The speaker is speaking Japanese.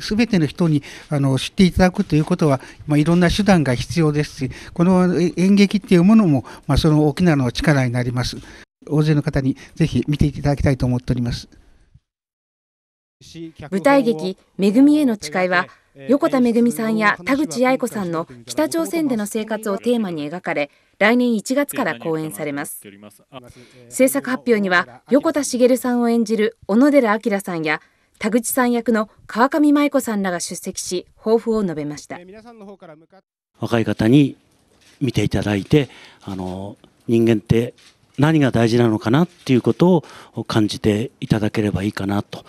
すべての人にあの知っていただくということは、まあ、いろんな手段が必要ですし、この演劇っていうものも、まあ、その大きなの力になります。大勢の方にぜひ見ていただきたいと思っております。舞台劇「恵みへの誓いは」横田めぐみさんや田口八重子さんの北朝鮮での生活をテーマに描かれ来年1月から公演されます制作発表には横田茂さんを演じる小野寺明さんや田口さん役の川上舞子さんらが出席し抱負を述べました若い方に見ていただいてあの人間って何が大事なのかなっていうことを感じていただければいいかなと